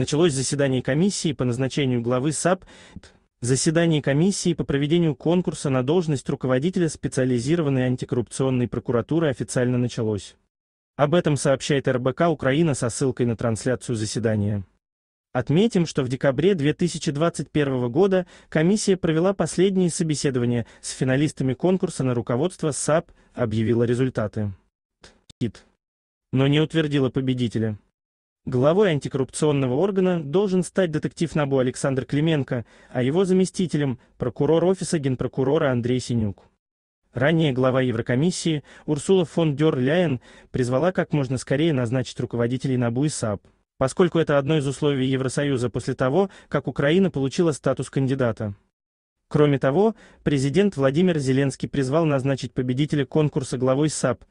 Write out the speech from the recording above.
началось заседание комиссии по назначению главы САП, заседание комиссии по проведению конкурса на должность руководителя специализированной антикоррупционной прокуратуры официально началось. Об этом сообщает РБК Украина со ссылкой на трансляцию заседания. Отметим, что в декабре 2021 года комиссия провела последние собеседования с финалистами конкурса на руководство САП, объявила результаты. Но не утвердила победителя. Главой антикоррупционного органа должен стать детектив НАБУ Александр Клименко, а его заместителем – прокурор офиса генпрокурора Андрей Синюк. Ранее глава Еврокомиссии Урсула фон дер Ляйен призвала как можно скорее назначить руководителей НАБУ и САП, поскольку это одно из условий Евросоюза после того, как Украина получила статус кандидата. Кроме того, президент Владимир Зеленский призвал назначить победителя конкурса главой САП –